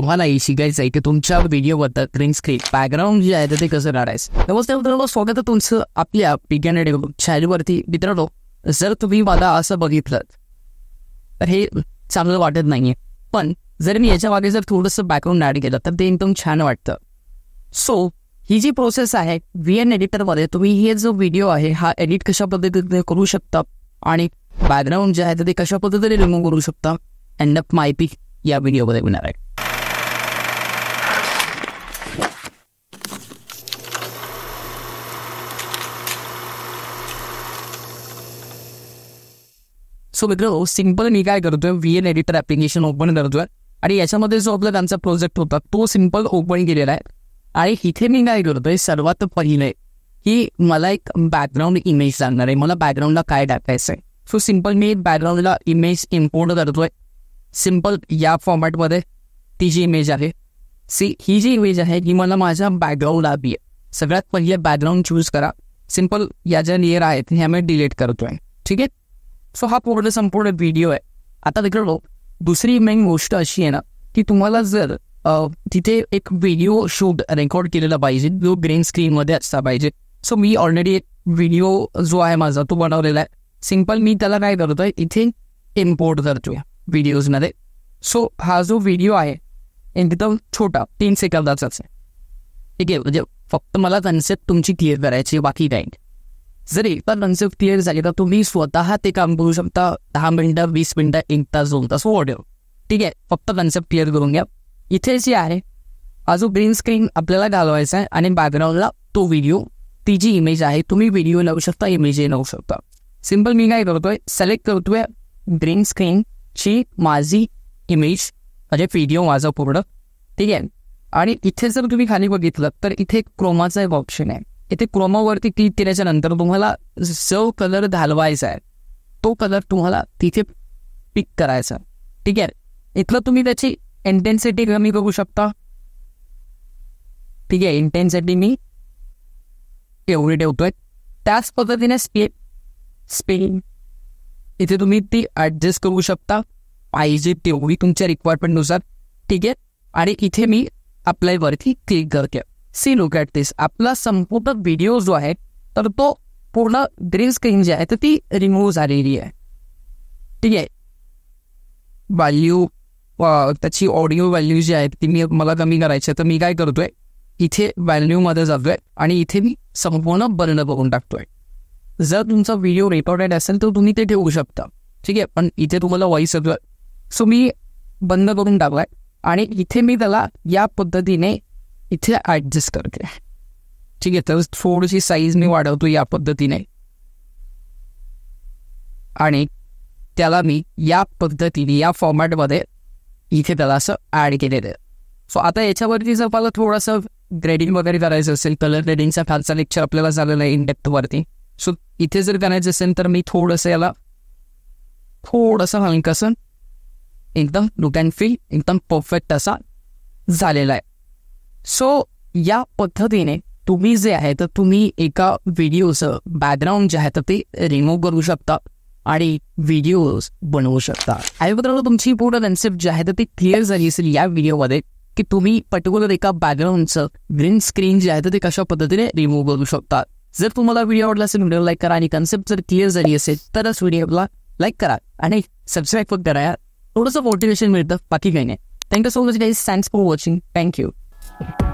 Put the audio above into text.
तुम्हालाही शिकायचं आहे की तुमच्या व्हिडिओबद्दल ग्रीन स्क्रीन बॅकग्राऊंड जे आहे ते कसं काढायचं नमस्ते मित्रांनो स्वागत आहे तुमचं आपल्या विज्ञान चॅनलवरती मित्रांनो जर तुम्ही मला असं बघितलं तर हे चांगलं वाटत नाहीये पण जर मी याच्या मागे जर थोडंसं बॅकग्राऊंड ॲड केलं तर ते एकदम छान वाटतं सो ही जी प्रोसेस आहे व्ही एन एडिटरमध्ये तुम्ही हे जो व्हिडिओ आहे हा एडिट कशा पद्धतीने करू शकता आणि बॅकग्राऊंड जे आहे ते कशा पद्धतीने रिमूव्ह करू शकता एंड अप माय पीक या व्हिडिओमध्ये होणार आहे सो मित्र सिंपल मी काय करतोय V N editor application open करतोय आणि याच्यामध्ये जो आपला त्यांचा प्रोजेक्ट होता तो सिंपल ओपन केलेला आहे आणि इथे मी काय करतोय सर्वात पहिले की मला एक बॅकग्राऊंड इमेज लागणार आहे मला बॅकग्राऊंडला काय टाकायचं आहे सो सिंपल मी बॅकग्राऊंडला इमेज इम्पोर्ट करतोय सिंपल या फॉर्मॅटमध्ये ती जी इमेज आहे सी ही जी इमेज आहे ही मला माझ्या बॅकग्राऊंडला बी आहे सगळ्यात पहिले बॅकग्राऊंड चूज करा सिंपल या ज्या नियर आहेत हे आम्ही डिलीट करतोय ठीक आहे सो हा पूर्ण संपूर्ण व्हिडिओ आहे आता मित्रांनो दुसरी मेन गोष्ट अशी आहे ना की तुम्हाला जर तिथे एक व्हिडिओ शूट रेकॉर्ड केलेला पाहिजे जो ग्रीन स्क्रीनमध्ये असता पाहिजे सो मी ऑलरेडी एक व्हिडिओ जो आहे माझा तो बनवलेला आहे सिम्पल मी त्याला काय आहे इथे इम्पोर्ट या व्हिडिओजमध्ये सो हा जो व्हिडिओ आहे एकदम छोटा तीन सेकंदाचाच आहे ठीक आहे म्हणजे फक्त मला कन्सेप्ट तुमची क्लिअर करायची बाकी काही जरी एकदा कन्सेप्ट क्लिअर झाली तर तुम्ही स्वतः ते काम करू शकता दहा मिनिटं वीस मिनिटं एक तास दोन तास वॉट ठीक आहे फक्त कन्सेप्ट क्लिअर करून घ्या इथे जे आहे अजून ग्रीन स्क्रीन आपल्याला घालवायचा आहे आणि बॅकग्राऊंडला तो व्हिडिओ ती जी इमेज आहे तुम्ही व्हिडिओ लावू शकता इमेजही लावू शकता सिम्पल मी काय करतोय सिलेक्ट करतोय ग्रीन ची माझी इमेज म्हणजे व्हिडिओ माझा पूर्ण ठीक आहे आणि इथे जर तुम्ही खाली बघितलं तर इथे क्रोमाचा एक ऑप्शन आहे इथे क्रोमावरती क्लिक केल्याच्या नंतर तुम्हाला जो कलर घालवायचा आहे तो कलर तुम्हाला तिथे पिक करायचा ठीक आहे इथलं तुम्ही त्याची इंटेन्सिटी कमी करू शकता ठीक आहे इंटेन्सिटी मी एवढी ठेवतोय त्याच पद्धतीने स्पे स्पेन इथे तुम्ही ती ॲडजस्ट करू शकता पाहिजे तेवढी तुमच्या रिक्वायरमेंटनुसार ठीक आहे आणि इथे मी अप्लायवरती क्लिक करते सी लुक ॲट दिस आपला संपूर्ण व्हिडिओ जो आहे तर तो पूर्ण ग्रीन स्क्रीन जी आहे तर ती रिमूव्ह झालेली आहे ठीक आहे व्हॅल्यू त्याची ऑडिओ व्हॅल्यू जी आहे ती मी मला कमी करायची आहे तर मी काय करतोय इथे व्हॅल्यूमध्ये जातोय आणि इथे मी संपूर्ण बर्ण बघून टाकतोय जर तुमचा व्हिडिओ रेकॉर्डेड असेल तर तुम्ही ते ठेवू शकता ठीक आहे पण इथे तुम्हाला व्हॉइस येतोय सो मी बंद करून टाकलाय आणि इथे मी त्याला या पद्धतीने इथे ॲडजस्ट करते ठीक आहे तर थोडीशी साईज मी वाढवतो या पद्धतीने आणि त्याला मी या पद्धतीने या फॉर्मॅटमध्ये इथे त्याला असं ॲड केलेलं सो आता याच्यावरती जर मला थोडंसं ग्रेडिंग वगैरे करायचं असेल कलर ग्रेडिंगचा फारसा लेक्चर आपल्याला झालेला आहे इनडेप्थवरती सो इथे जर करायचं असेल तर मी थोडंसं याला थोडंसं हलकंसं एकदम लुक अँड फील एकदम परफेक्ट असा झालेला आहे सो या पद्धतीने तुम्ही जे आहे तर तुम्ही एका व्हिडिओचं बॅकग्राऊंड जे आहे तर ते रिमूव्ह करू शकता आणि व्हिडिओज बनवू शकता आणि मित्रांनो तुमची पूर्ण कन्सेप्ट जे आहे तर ती क्लिअर झाली असेल या व्हिडिओमध्ये की तुम्ही पर्टिक्युलर एका बॅकग्राऊंडचं ग्रीन स्क्रीन जे आहे तर ते कशा पद्धतीने रिमूव्ह करू शकता जर तुम्हाला व्हिडिओ आवडला असेल व्हिडिओ लाईक करा आणि कन्सेप्ट जर क्लिअर झाली असेल तरच व्हिडिओला लाईक करा आणि सबस्क्राईब पण करा थोडंसं मोटिवेशन मिळतं बाकी काही नाही thank you so much guys thanks for watching thank you Thank you.